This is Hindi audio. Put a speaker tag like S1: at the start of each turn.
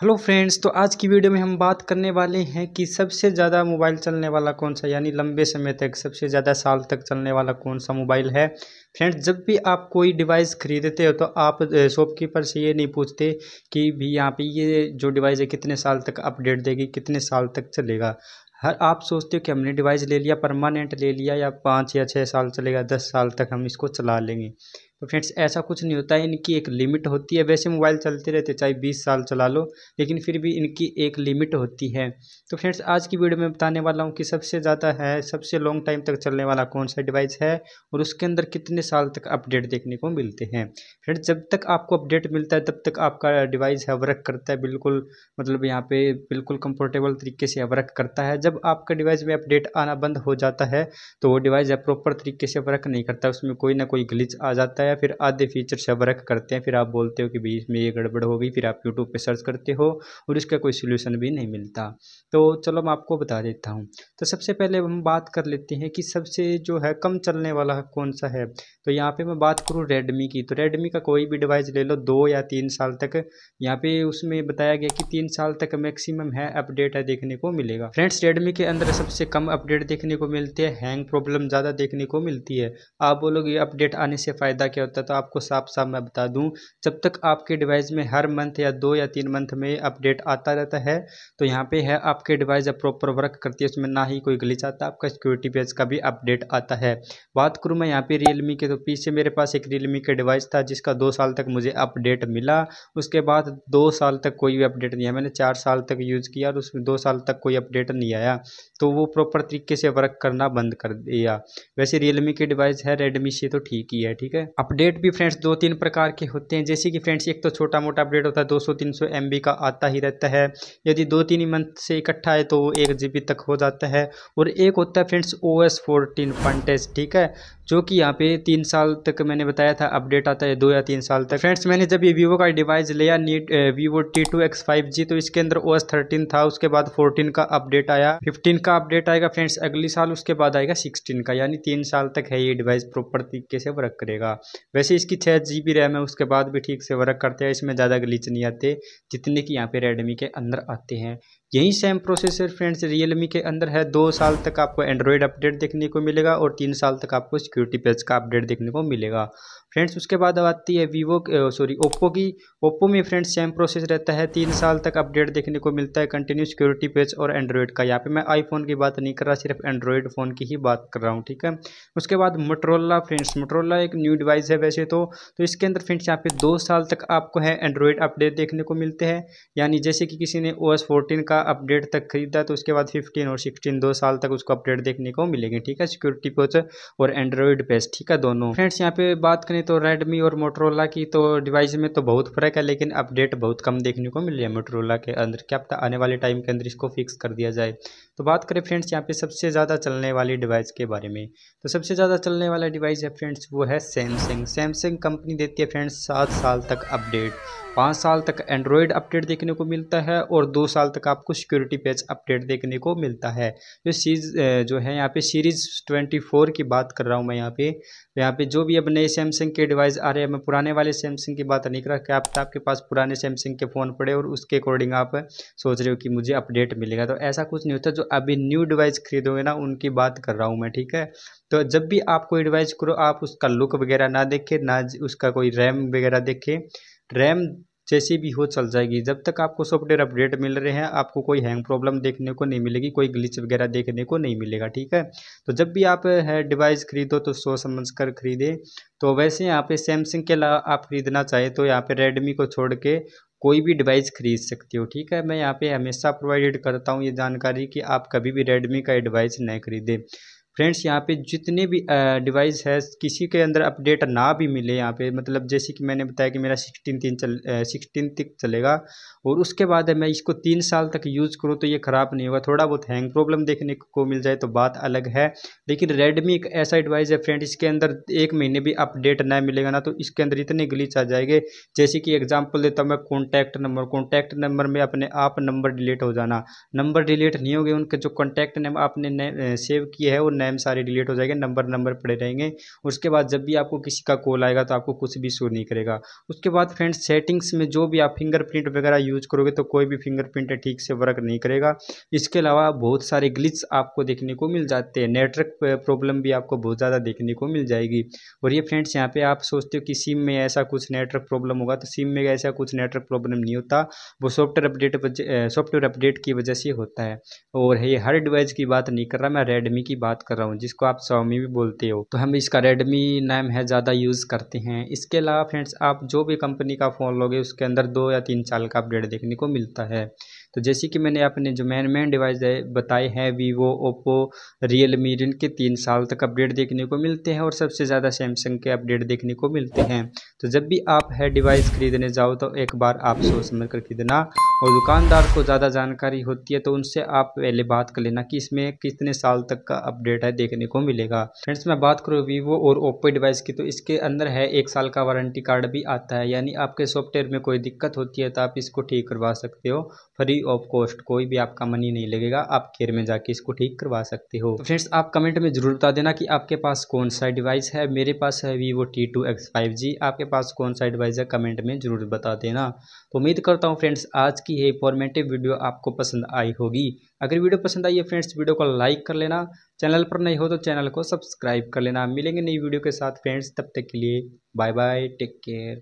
S1: हेलो फ्रेंड्स तो आज की वीडियो में हम बात करने वाले हैं कि सबसे ज़्यादा मोबाइल चलने वाला कौन सा यानी लंबे समय तक सबसे ज़्यादा साल तक चलने वाला कौन सा मोबाइल है फ्रेंड्स जब भी आप कोई डिवाइस खरीदते हो तो आप शॉपकीपर से ये नहीं पूछते कि भी यहाँ पे ये जो डिवाइस है कितने साल तक अपडेट देगी कितने साल तक चलेगा हर आप सोचते हो कि हमने डिवाइस ले लिया परमानेंट ले लिया या पाँच या छः साल चलेगा दस साल तक हम इसको चला लेंगे तो फ्रेंड्स ऐसा कुछ नहीं होता है इनकी एक लिमिट होती है वैसे मोबाइल चलते रहते चाहे बीस साल चला लो लेकिन फिर भी इनकी एक लिमिट होती है तो फ्रेंड्स आज की वीडियो में बताने वाला हूँ कि सबसे ज़्यादा है सबसे लॉन्ग टाइम तक चलने वाला कौन सा डिवाइस है और उसके अंदर कितने साल तक अपडेट देखने को मिलते हैं फ्रेंड्स जब तक आपको अपडेट मिलता है तब तक आपका डिवाइस है वर्क करता है बिल्कुल मतलब यहाँ पर बिल्कुल कम्फर्टेबल तरीके से वर्क करता है जब आपका डिवाइस में अपडेट आना बंद हो जाता है तो वो डिवाइस प्रॉपर तरीके से वर्क नहीं करता उसमें कोई ना कोई ग्लिच आ जाता है है या फिर आधे फीचर से वर्क करते हैं फिर आप बोलते हो कि भाई इसमें ये गड़बड़ हो गई फिर आप यूट्यूब पर सर्च करते हो और इसका कोई सोल्यूशन भी नहीं मिलता तो चलो मैं आपको बता देता हूँ तो सबसे पहले हम बात कर लेते हैं कि सबसे जो है कम चलने वाला कौन सा है तो यहाँ पर मैं बात करूँ रेडमी की तो रेडमी का कोई भी डिवाइस ले लो दो या तीन साल तक यहाँ पे उसमें बताया गया कि तीन साल तक मैक्सिमम है अपडेट है देखने को मिलेगा फ्रेंड्स रेडमी के अंदर सबसे कम अपडेट देखने को मिलती है हैंग प्रॉब्लम ज़्यादा देखने को मिलती है आप बोलोगे अपडेट आने से फ़ायदा क्या होता है तो आपको साफ साफ मैं बता दूं जब तक आपके डिवाइस में हर मंथ या दो या तीन मंथ में अपडेट आता रहता है तो यहाँ पे है आपके डिवाइस जब प्रॉपर वर्क करती है उसमें ना ही कोई गलीच आता आपका सिक्योरिटी पेज का भी अपडेट आता है बात करूँ मैं यहाँ पर रियलमी के तो पीछे मेरे पास एक रियलमी का डिवाइस था जिसका दो साल तक मुझे अपडेट मिला उसके बाद दो साल तक कोई भी अपडेट नहीं आया मैंने चार साल तक यूज़ किया और उसमें दो साल तक कोई अपडेट नहीं आया तो वो प्रॉपर तरीके से वर्क करना बंद कर दिया वैसे रियलमी के डिवाइस है रेडमी से तो ठीक ही है ठीक है अपडेट भी फ्रेंड्स दो तीन प्रकार के होते हैं जैसे कि फ्रेंड्स एक तो छोटा मोटा अपडेट होता है 200 सौ एम का आता ही रहता है यदि दो तीन ही मंथ से इकट्ठा है तो वो एक जी तक हो जाता है और एक होता है फ्रेंड्स ओ एस फोर्टीन फंटेस्ट ठीक है जो कि यहाँ पे तीन साल तक मैंने बताया था अपडेट आता है दो या तीन साल तक फ्रेंड्स मैंने जब ये वीवो का डिवाइस लिया नीट Vivo T two X five G तो इसके अंदर ओ एस थर्टीन था उसके बाद फोर्टीन का अपडेट आया फिफ्टीन का अपडेट आएगा फ्रेंड्स अगले साल उसके बाद आएगा सिक्सटीन का यानी तीन साल तक है ये डिवाइस प्रॉपर तरीके से वर्क करेगा वैसे इसकी छः जी बी रैम है उसके बाद भी ठीक से वर्क करते हैं इसमें ज़्यादा ग्लिच नहीं आते जितने कि यहाँ पे रेडमी के अंदर आते हैं यही सेम प्रोसेसर फ्रेंड्स रियलमी के अंदर है दो साल तक आपको एंड्रॉयड अपडेट देखने को मिलेगा और तीन साल तक आपको सिक्योरिटी पेज का अपडेट देखने को मिलेगा फ्रेंड्स उसके बाद अब आती है वीवो सॉरी ओप्पो की ओप्पो में फ्रेंड्स सेम प्रोसेस रहता है तीन साल तक अपडेट देखने को मिलता है कंटिन्यू सिक्योरिटी पेज और एंड्रॉयड का यहाँ पे मैं आईफोन की बात नहीं कर रहा सिर्फ एंड्रॉयड फ़ोन की ही बात कर रहा हूँ ठीक है उसके बाद मोटरोला फ्रेंड्स मोटरोला एक न्यू डिवाइस है वैसे तो, तो इसके अंदर फ्रेंड्स यहाँ पे दो साल तक आपको है एंड्रॉयड अपडेट देखने को मिलते हैं यानी जैसे कि किसी ने ओ एस का का अपडेट तक खरीदा तो उसके बाद फिफ्टीन और सिक्सटीन दो साल तक उसको अपडेट देखने को मिलेगी ठीक है सिक्योरिटी पोच और एंड्रॉयड बेस ठीक है दोनों फ्रेंड्स यहाँ पे बात करें तो रेडमी और मोटरोला की तो डिवाइस में तो बहुत फर्क है लेकिन अपडेट बहुत कम देखने को मिल रही है मोटरोला के अंदर क्या पता आने वाले टाइम के अंदर इसको फिक्स कर दिया जाए तो बात करें फ्रेंड्स यहाँ पे सबसे ज़्यादा चलने वाली डिवाइस के बारे में तो सबसे ज़्यादा चलने वाला डिवाइस है फ्रेंड्स वो है सैमसंग सैमसंग कंपनी देती है फ्रेंड्स सात साल तक अपडेट पाँच साल तक एंड्रॉयड अपडेट देखने को मिलता है और दो साल तक आप आपको सिक्योरिटी पैच अपडेट देखने को मिलता है जो सीज जो है यहाँ पे सीरीज़ ट्वेंटी फोर की बात कर रहा हूँ मैं यहाँ पे यहाँ पे जो भी अब नए सैमसंग के डिवाइस आ रहे हैं मैं पुराने वाले सैमसंग की बात नहीं कर रहा क्या आप आपके पास पुराने सैमसंग के फ़ोन पड़े और उसके अकॉर्डिंग आप सोच रहे हो कि मुझे अपडेट मिलेगा तो ऐसा कुछ नहीं होता जो अभी न्यू डिवाइस खरीदोगे ना उनकी बात कर रहा हूँ मैं ठीक है तो जब भी आप कोई डिवाइस करो आप उसका लुक वगैरह ना देखें ना उसका कोई रैम वगैरह देखें रैम जैसी भी हो चल जाएगी जब तक आपको सॉफ्टवेयर अपडेट मिल रहे हैं आपको कोई हैंग प्रॉब्लम देखने को नहीं मिलेगी कोई ग्लिच वगैरह देखने को नहीं मिलेगा ठीक है तो जब भी आप है डिवाइस खरीदो तो सोच समझ कर खरीदें तो वैसे यहाँ पे सैमसंग के अलावा आप खरीदना चाहें तो यहाँ पे रेडमी को छोड़ के कोई भी डिवाइस खरीद सकते हो ठीक है मैं यहाँ पे हमेशा प्रोवाइडेड करता हूँ ये जानकारी कि आप कभी भी रेडमी का डिवाइस नहीं खरीदें फ्रेंड्स यहाँ पे जितने भी डिवाइस है किसी के अंदर अपडेट ना भी मिले यहाँ पे मतलब जैसे कि मैंने बताया कि मेरा सिक्सटीन तीन चल सिक्सटीन तक चलेगा और उसके बाद मैं इसको तीन साल तक यूज़ करूँ तो ये ख़राब नहीं होगा थोड़ा बहुत हैंग प्रॉब्लम देखने को मिल जाए तो बात अलग है लेकिन रेडमी एक ऐसा डिवाइस है फ्रेंड इसके अंदर एक महीने भी अपडेट ना मिलेगा ना तो इसके अंदर इतने गलीच आ जाएंगे जैसे कि एग्जाम्पल देता हूँ मैं कॉन्टैक्ट नंबर कॉन्टैक्ट नंबर में अपने आप नंबर डिलीट हो जाना नंबर डिलीट नहीं होंगे उनके जो कॉन्टैक्ट नंबर आपने सेव किया है वो नेम सारे डिलीट हो जाएंगे नंबर नंबर पड़े रहेंगे उसके बाद जब भी आपको किसी का कॉल आएगा तो आपको कुछ भी शो नहीं करेगा उसके बाद फ्रेंड्स सेटिंग्स में जो भी आप फिंगरप्रिंट वगैरह यूज करोगे तो कोई भी फिंगरप्रिंट ठीक से वर्क नहीं करेगा इसके अलावा बहुत सारे ग्लिच आपको देखने को मिल जाते हैं नेटवर्क प्रॉब्लम भी आपको बहुत ज़्यादा देखने को मिल जाएगी और ये फ्रेंड्स यहाँ पर आप सोचते हो कि सिम में ऐसा कुछ नेटवर्क प्रॉब्लम होगा तो सिम में ऐसा कुछ नेटवर्क प्रॉब्लम नहीं होता वो सॉफ्टवेयर अपडेट सॉफ्टवेयर अपडेट की वजह से होता है और ये हर डिवाइस की बात नहीं कर रहा मैं रेडमी की बात कर कर रहा हूँ जिसको आप स्वामी भी बोलते हो तो हम इसका रेडमी नाम है ज़्यादा यूज़ करते हैं इसके अलावा फ्रेंड्स आप जो भी कंपनी का फ़ोन लोगे उसके अंदर दो या तीन साल का अपडेट देखने को मिलता है तो जैसे कि मैंने अपने जो मैन मैन डिवाइस है बताए हैं वीवो ओप्पो रियल मी इनके तीन साल तक अपडेट देखने को मिलते हैं और सबसे ज़्यादा सैमसंग के अपडेट देखने को मिलते हैं तो जब भी आप है डिवाइस खरीदने जाओ तो एक बार आप सोच समझ कर खरीदना और दुकानदार को ज़्यादा जानकारी होती है तो उनसे आप पहले बात कर लेना कि इसमें कितने साल तक का अपडेट है देखने को मिलेगा फ्रेंड्स मैं बात करूँ वीवो और ओप्पो डिवाइस की तो इसके अंदर है एक साल का वारंटी कार्ड भी आता है यानी आपके सॉफ्टवेयर में कोई दिक्कत होती है तो आप इसको ठीक करवा सकते हो फ्री ऑफ कॉस्ट कोई भी आपका मनी नहीं लगेगा आप केयर में जाके इसको ठीक करवा सकते हो तो फ्रेंड्स आप कमेंट में जरूर बता देना कि आपके पास कौन सा डिवाइस है मेरे पास है Vivo T two X five G आपके पास कौन सा डिवाइस है कमेंट में जरूर बता देना तो उम्मीद करता हूँ फ्रेंड्स आज की ये इंफॉर्मेटिव वीडियो आपको पसंद आई होगी अगर वीडियो पसंद आई है फ्रेंड्स वीडियो को लाइक कर लेना चैनल पर नहीं हो तो चैनल को सब्सक्राइब कर लेना मिलेंगे नई वीडियो के साथ फ्रेंड्स तब तक के लिए बाय बाय टेक केयर